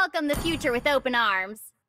welcome the future with open arms.